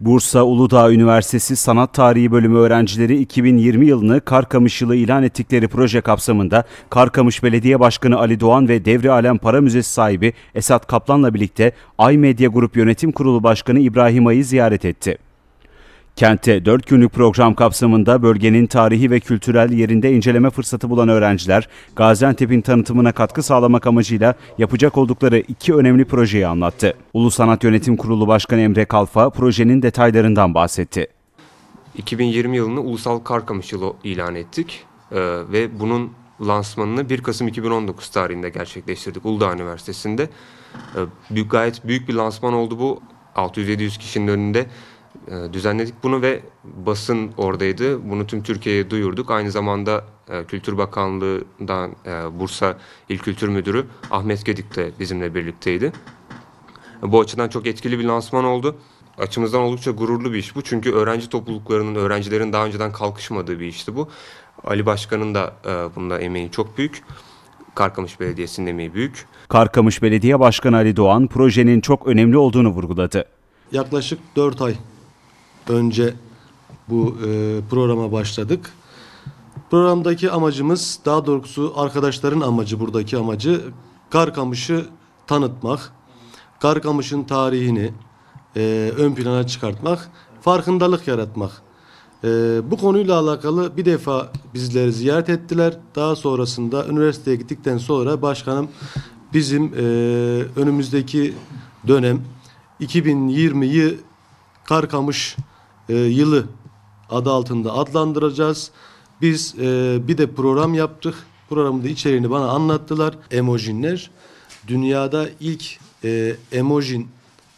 Bursa Uludağ Üniversitesi Sanat Tarihi Bölümü öğrencileri 2020 yılını Karkamış yılı ilan ettikleri proje kapsamında Karkamış Belediye Başkanı Ali Doğan ve Devri Alem Para Müzesi sahibi Esat Kaplan'la birlikte Ay Medya Grup Yönetim Kurulu Başkanı İbrahim Ay'ı ziyaret etti. Kente 4 günlük program kapsamında bölgenin tarihi ve kültürel yerinde inceleme fırsatı bulan öğrenciler, Gaziantep'in tanıtımına katkı sağlamak amacıyla yapacak oldukları iki önemli projeyi anlattı. Ulu Sanat Yönetim Kurulu Başkanı Emre Kalfa projenin detaylarından bahsetti. 2020 yılını Ulusal Karkamış Yılı ilan ettik ee, ve bunun lansmanını 1 Kasım 2019 tarihinde gerçekleştirdik Uludağ Üniversitesi'nde. Ee, gayet büyük bir lansman oldu bu. 600-700 kişinin önünde e, düzenledik bunu ve basın oradaydı. Bunu tüm Türkiye'ye duyurduk. Aynı zamanda e, Kültür Bakanlığı'ndan e, Bursa İl Kültür Müdürü Ahmet Gedik de bizimle birlikteydi. Bu açıdan çok etkili bir lansman oldu. Açımızdan oldukça gururlu bir iş bu. Çünkü öğrenci topluluklarının, öğrencilerin daha önceden kalkışmadığı bir işti bu. Ali Başkan'ın da bunda emeği çok büyük. Karkamış Belediyesi'nin emeği büyük. Karkamış Belediye Başkanı Ali Doğan projenin çok önemli olduğunu vurguladı. Yaklaşık 4 ay önce bu e, programa başladık. Programdaki amacımız daha doğrusu arkadaşların amacı buradaki amacı Karkamış'ı tanıtmak. Karkamış'ın tarihini e, ön plana çıkartmak, farkındalık yaratmak. E, bu konuyla alakalı bir defa bizleri ziyaret ettiler. Daha sonrasında üniversiteye gittikten sonra başkanım bizim e, önümüzdeki dönem 2020'yi Karkamış e, yılı adı altında adlandıracağız. Biz e, bir de program yaptık. Programda içeriğini bana anlattılar. Emojinler. Dünyada ilk e, emojin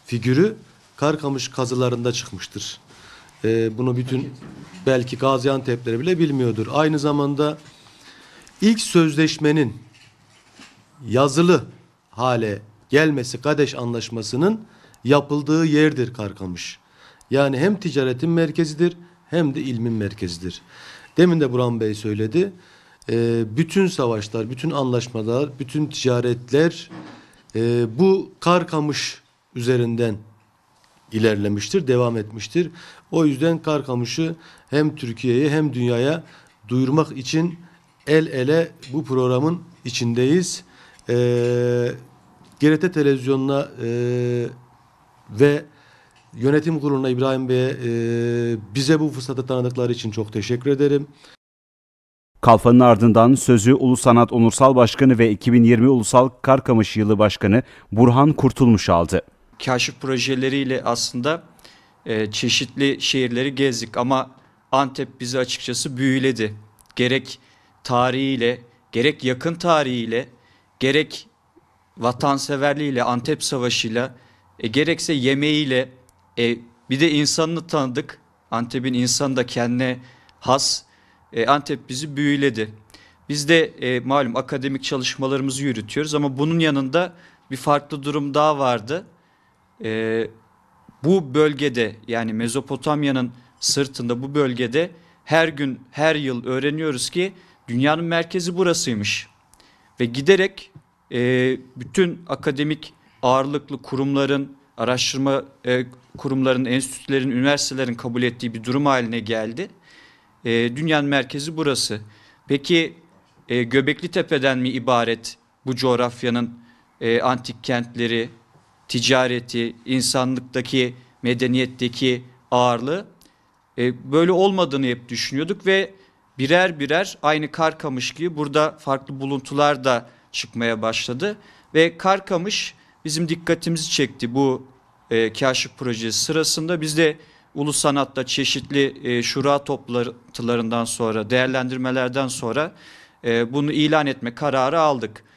figürü Karkamış kazılarında çıkmıştır. E, bunu bütün belki Gaziantep'leri bile bilmiyordur. Aynı zamanda ilk sözleşmenin yazılı hale gelmesi Kadeş Anlaşması'nın yapıldığı yerdir Karkamış. Yani hem ticaretin merkezidir hem de ilmin merkezidir. Demin de Burhan Bey söyledi. E, bütün savaşlar, bütün anlaşmalar, bütün ticaretler e, bu karkamış üzerinden ilerlemiştir, devam etmiştir. O yüzden Karkamış'ı hem Türkiye'ye hem dünyaya duyurmak için el ele bu programın içindeyiz. E, ee, GRT televizyonuna e, ve Yönetim kuruluna İbrahim Bey'e e, bize bu fırsatı tanıdıkları için çok teşekkür ederim. Kalfanın ardından sözü Ulu Sanat Onursal Başkanı ve 2020 Ulusal Karkamış Yılı Başkanı Burhan Kurtulmuş aldı. Kaşif projeleriyle aslında e, çeşitli şehirleri gezdik ama Antep bizi açıkçası büyüledi. Gerek tarihiyle, gerek yakın tarihiyle, gerek vatanseverliğiyle, Antep Savaşı'yla, e, gerekse yemeğiyle, e, bir de insanını tanıdık. Antep'in insanı da kendine has. E, Antep bizi büyüledi. Biz de e, malum akademik çalışmalarımızı yürütüyoruz ama bunun yanında bir farklı durum daha vardı. E, bu bölgede yani Mezopotamya'nın sırtında bu bölgede her gün her yıl öğreniyoruz ki dünyanın merkezi burasıymış. Ve giderek e, bütün akademik ağırlıklı kurumların araştırma e, kurumlarının, enstitülerin, üniversitelerin kabul ettiği bir durum haline geldi. E, dünyanın merkezi burası. Peki e, Göbekli Tepe'den mi ibaret bu coğrafyanın e, antik kentleri, ticareti, insanlıktaki, medeniyetteki ağırlığı? E, böyle olmadığını hep düşünüyorduk ve birer birer aynı Karkamış gibi burada farklı buluntular da çıkmaya başladı. Ve Karkamış bizim dikkatimizi çekti bu e, kaşif projesi sırasında. Biz de Ulu Sanat'ta çeşitli e, şura toplantılarından sonra, değerlendirmelerden sonra e, bunu ilan etme kararı aldık.